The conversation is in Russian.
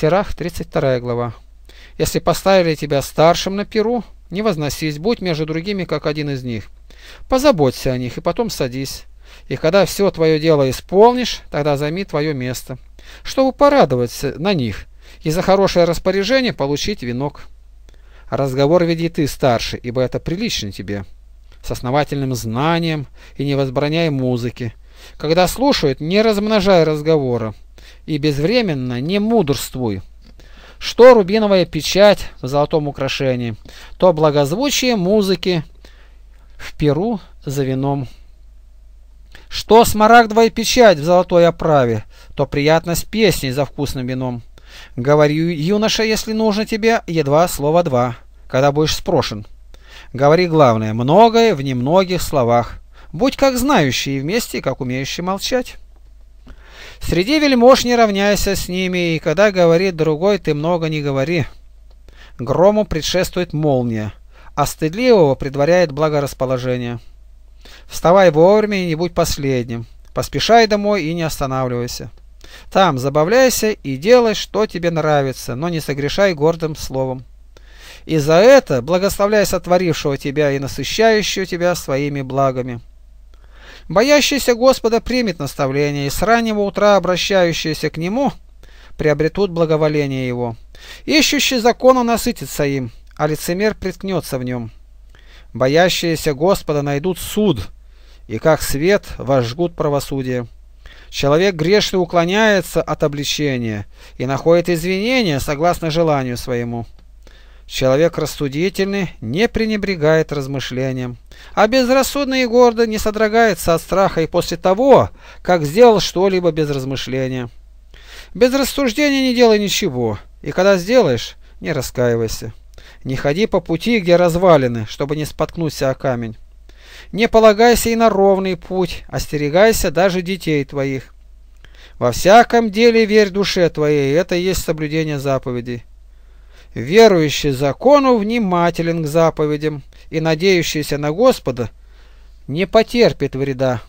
Сирах, 32 глава. «Если поставили тебя старшим на перу, не возносись, будь между другими, как один из них. Позаботься о них и потом садись. И когда все твое дело исполнишь, тогда займи твое место, чтобы порадоваться на них и за хорошее распоряжение получить венок. Разговор веди ты, старший, ибо это прилично тебе, с основательным знанием и не возбраняй музыки. Когда слушают, не размножай разговора, и безвременно не мудрствуй. Что рубиновая печать в золотом украшении, то благозвучие музыки в перу за вином. Что смарагдовая печать в золотой оправе, то приятность песни за вкусным вином. Говорю, юноша, если нужно тебе, едва слово два, когда будешь спрошен. Говори главное, многое в немногих словах. Будь как знающий и вместе, как умеющий молчать. Среди вельмож не равняйся с ними, и когда говорит другой, ты много не говори. Грому предшествует молния, а стыдливого предваряет благорасположение. Вставай вовремя и не будь последним. Поспешай домой и не останавливайся. Там забавляйся и делай, что тебе нравится, но не согрешай гордым словом. И за это благословляй сотворившего тебя и насыщающего тебя своими благами. Боящийся Господа примет наставление, и с раннего утра обращающиеся к Нему приобретут благоволение Его. Ищущий закону насытится им, а лицемер приткнется в нем. Боящиеся Господа найдут суд, и как свет возжгут правосудие. Человек грешный уклоняется от обличения и находит извинения согласно желанию своему. Человек рассудительный не пренебрегает размышлением, а безрассудный и гордый не содрогается от страха и после того, как сделал что-либо без размышления. Без рассуждения не делай ничего, и когда сделаешь, не раскаивайся. Не ходи по пути, где развалины, чтобы не споткнуться о камень. Не полагайся и на ровный путь, остерегайся даже детей твоих. Во всяком деле верь душе твоей, это и есть соблюдение заповедей. Верующий закону внимателен к заповедям и надеющийся на Господа не потерпит вреда.